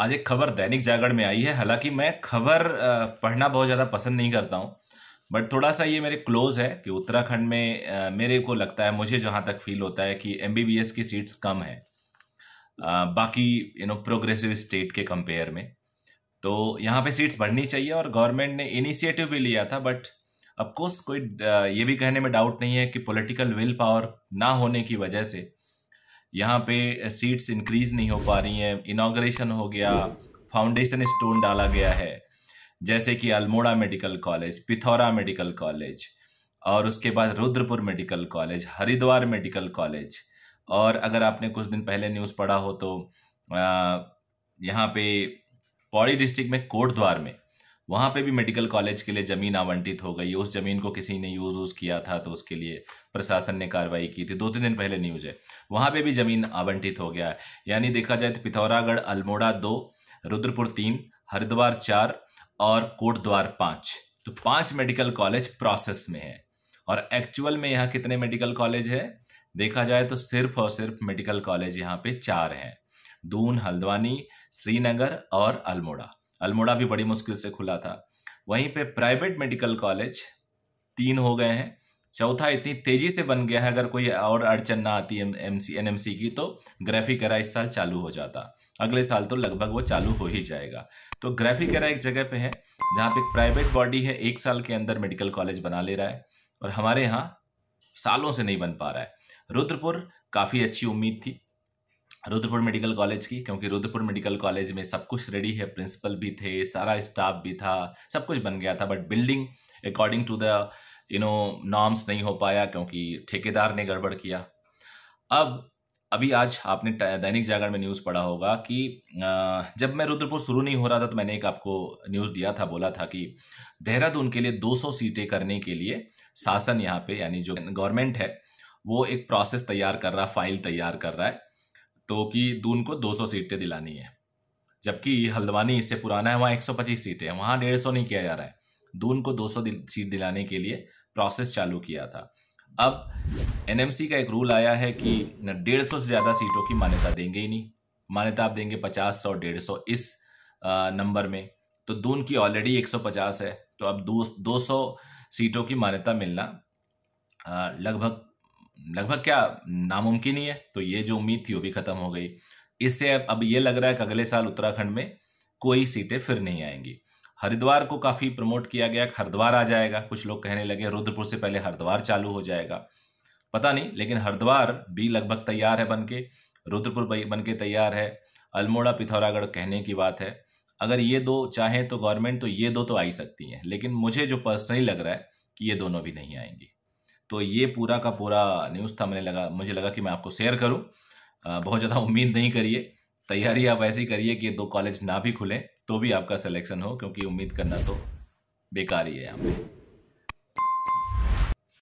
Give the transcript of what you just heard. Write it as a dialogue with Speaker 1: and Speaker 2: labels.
Speaker 1: आज एक खबर दैनिक जागरण में आई है हालांकि मैं खबर पढ़ना बहुत ज़्यादा पसंद नहीं करता हूँ बट थोड़ा सा ये मेरे क्लोज है कि उत्तराखंड में मेरे को लगता है मुझे जहाँ तक फील होता है कि एम की सीट्स कम है बाकी यू नो प्रोग्रेसिव स्टेट के कंपेयर में तो यहाँ पे सीट्स बढ़नी चाहिए और गवर्नमेंट ने इनिशिएटिव भी लिया था बट अफकोर्स कोई ये भी कहने में डाउट नहीं है कि पॉलिटिकल विल पावर ना होने की वजह से यहाँ पे सीट्स इंक्रीज नहीं हो पा रही हैं इनाग्रेशन हो गया फाउंडेशन स्टोन डाला गया है जैसे कि Almora medical college Pithora medical college और उसके बाद Rudrapur medical college Haridwar medical college और अगर आपने कुछ दिन पहले न्यूज़ पढ़ा हो तो यहाँ पे पौड़ी डिस्ट्रिक्ट में कोटद्वार में वहाँ पे भी मेडिकल कॉलेज के लिए ज़मीन आवंटित हो गई उस ज़मीन को किसी ने यूज़ वूज़ किया था तो उसके लिए प्रशासन ने कार्रवाई की थी दो तीन दिन पहले न्यूज़ है वहाँ पे भी ज़मीन आवंटित हो गया है यानी देखा जाए तो पिथौरागढ़ अल्मोड़ा दो रुद्रपुर तीन हरिद्वार चार और कोटद्वार पाँच तो पाँच मेडिकल कॉलेज प्रोसेस में है और एक्चुअल में यहाँ कितने मेडिकल कॉलेज है देखा जाए तो सिर्फ और सिर्फ मेडिकल कॉलेज यहाँ पे चार हैं दून हल्द्वानी श्रीनगर और अल्मोड़ा अल्मोड़ा भी बड़ी मुश्किल से खुला था वहीं पे प्राइवेट मेडिकल कॉलेज तीन हो गए हैं चौथा इतनी तेजी से बन गया है अगर कोई और अड़चन ना आती एम एन एम सी की तो एरा इस साल चालू हो जाता अगले साल तो लगभग वो चालू हो ही जाएगा तो एरा एक जगह पे है जहाँ पे प्राइवेट बॉडी है एक साल के अंदर मेडिकल कॉलेज बना ले रहा है और हमारे यहाँ सालों से नहीं बन पा रहा है रुद्रपुर काफ़ी अच्छी उम्मीद थी रुद्रपुर मेडिकल कॉलेज की क्योंकि रुद्रपुर मेडिकल कॉलेज में सब कुछ रेडी है प्रिंसिपल भी थे सारा स्टाफ भी था सब कुछ बन गया था but building according to the you know norms नहीं हो पाया क्योंकि ठेकेदार ने गड़बड़ किया अब अभी आज आपने दैनिक जागरण में न्यूज़ पढ़ा होगा कि जब मैं रुद्रपुर शुरू नहीं हो रहा था तो मैंने एक आपको न्यूज़ दिया था बोला था कि देहरादून के लिए 200 सीटें करने के लिए शासन यहाँ पे यानी जो गवर्नमेंट है वो एक प्रोसेस तैयार कर रहा फाइल तैयार कर रहा है तो कि दून को 200 सीटें दिलानी है जबकि हल्द्वानी इससे पुराना है वहाँ 125 सीटें हैं वहाँ डेढ़ नहीं किया जा रहा है दून को 200 दिल, सीट दिलाने के लिए प्रोसेस चालू किया था अब एनएमसी का एक रूल आया है कि डेढ़ सौ से ज़्यादा सीटों की मान्यता देंगे ही नहीं मान्यता आप देंगे पचास सौ डेढ़ सौ इस नंबर में तो दून की ऑलरेडी एक सौ पचास है तो अब दो दो सौ सीटों की मान्यता मिलना लगभग लगभग क्या नामुमकिन ही है तो ये जो उम्मीद थी वो भी खत्म हो गई इससे अब ये लग रहा है कि अगले साल उत्तराखंड में कोई सीटें फिर नहीं आएंगी हरिद्वार को काफी प्रमोट किया गया हरिद्वार आ जाएगा कुछ लोग कहने लगे रुद्रपुर से पहले हरिद्वार चालू हो जाएगा पता नहीं लेकिन हरिद्वार भी लगभग तैयार है बनके रुद्रपुर बनके तैयार है अल्मोड़ा पिथौरागढ़ कहने की बात है अगर ये दो चाहें तो गवर्नमेंट तो ये दो तो आ ही सकती हैं लेकिन मुझे जो पर्सनली लग रहा है कि ये दोनों भी नहीं आएंगी तो ये पूरा का पूरा न्यूज़ था मैंने लगा मुझे लगा कि मैं आपको शेयर करूँ बहुत ज़्यादा उम्मीद नहीं करिए तैयारी आप ऐसी करिए कि दो कॉलेज ना भी खुलें तो भी आपका सिलेक्शन हो क्योंकि उम्मीद करना तो बेकार ही है यहाँ पर